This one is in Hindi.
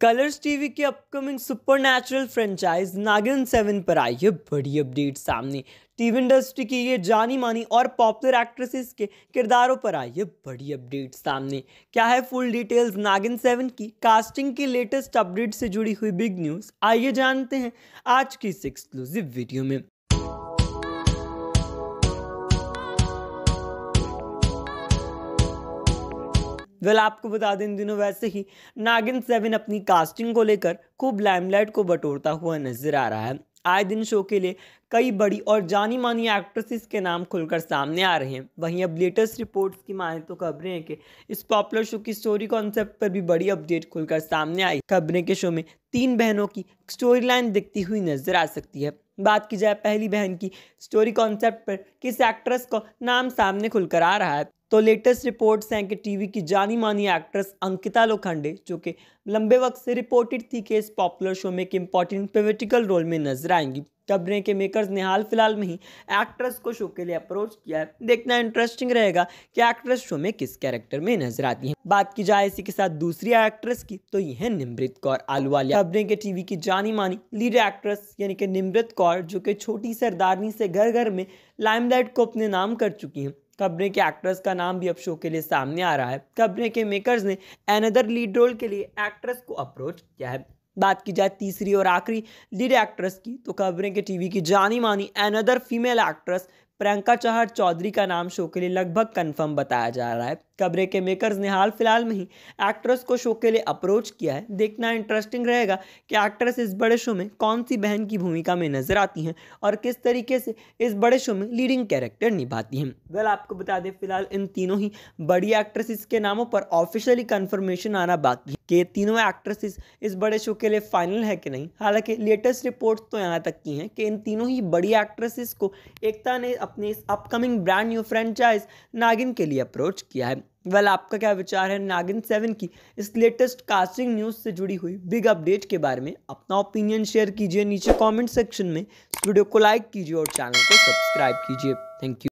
कलर्स टीवी की upcoming supernatural franchise Naagin seven पर आई है बड़ी अपडेट सामने टीवी इंडस्ट्री की ये जानी मानी और पॉपुलर एक्ट्रेसेस के किरदारों पर आई है बड़ी अपडेट सामने क्या है फुल डिटेल्स नागिन सेवन की कास्टिंग की लेटेस्ट अपडेट से जुड़ी हुई बिग न्यूज़ आइए जानते हैं आज की इस एक्सक्लूसिव वीडियो में वेल आपको बता दें इन दिनों वैसे ही नागिन सेवन अपनी कास्टिंग को लेकर खूब लाइमलाइट को बटोरता हुआ नजर आ रहा है आए दिन शो के लिए कई बड़ी और जानी मानी एक्ट्रेसेस के नाम खुलकर सामने आ रहे हैं वहीं अब लेटेस्ट रिपोर्ट्स की माने तो खबरें हैं कि इस पॉपुलर शो की स्टोरी कॉन्सेप्ट पर भी बड़ी अपडेट खुलकर सामने आई खबरें के शो में तीन बहनों की स्टोरी लाइन दिखती हुई नजर आ सकती है बात की जाए पहली बहन की स्टोरी कॉन्सेप्ट पर किस एक्ट्रेस का नाम सामने खुलकर आ रहा है तो लेटेस्ट रिपोर्ट्स हैं कि टीवी की जानी मानी एक्ट्रेस अंकिता लोखंडे जो कि लंबे वक्त से रिपोर्टेड थी कि इस पॉपुलर शो में एक इंपॉर्टेंट पोलिटिकल रोल में नजर आएंगी खबरें के मेकर्स ने हाल फिलहाल में ही एक्ट्रेस को शो के लिए अप्रोच किया है देखना इंटरेस्टिंग रहेगा कि एक्ट्रेस शो में किस कैरेक्टर में नजर आती है बात की जाए इसी के साथ दूसरी एक्ट्रेस की तो यह है निमृत कौर आलूवालिया खबरें के टीवी की जानी मानी लीड एक्ट्रेस यानी कि निमृत कौर जो कि छोटी सरदारनी से घर घर में लाइमलाइट को अपने नाम कर चुकी हैं कब्रे के एक्ट्रेस का नाम भी अब शो के लिए सामने आ रहा है कब्रे के मेकर्स ने एनदर लीड रोल के लिए एक्ट्रेस को अप्रोच किया है बात की जाए तीसरी और आखिरी लीड एक्ट्रेस की तो कब्रे के टीवी की जानी मानी another female actress Priyanka Chauhan Chaudhary का नाम शो के लिए लगभग कंफर्म बताया जा रहा है कब्रे के मेकर्स ने हाल फिलहाल में ही एक्ट्रेस को शो के लिए अप्रोच किया है देखना इंटरेस्टिंग रहेगा कि एक्ट्रेस इस बड़े शो में कौन सी बहन की भूमिका में नजर आती हैं और किस तरीके से इस बड़े शो में लीडिंग कैरेक्टर निभाती हैं वेल आपको बता दें फिलहाल इन तीनों ही बड़ी एक्ट्रेसेस के नामों पर ऑफिशियली कन्फर्मेशन आना बाकी है कि तीनों एक्ट्रेसेस इस बड़े शो के लिए फाइनल है कि नहीं हालांकि लेटेस्ट रिपोर्ट तो यहाँ तक की हैं कि इन तीनों ही बड़ी एक्ट्रेसेस को एकता ने अपने इस अपकमिंग ब्रांड न्यू फ्रेंचाइज नागिन के लिए अप्रोच किया है वेल आपका क्या विचार है नागिन सेवन की इस लेटेस्ट कास्टिंग न्यूज़ से जुड़ी हुई बिग अपडेट के बारे में अपना ओपिनियन शेयर कीजिए नीचे कमेंट सेक्शन में वीडियो को लाइक कीजिए और चैनल को सब्सक्राइब कीजिए थैंक यू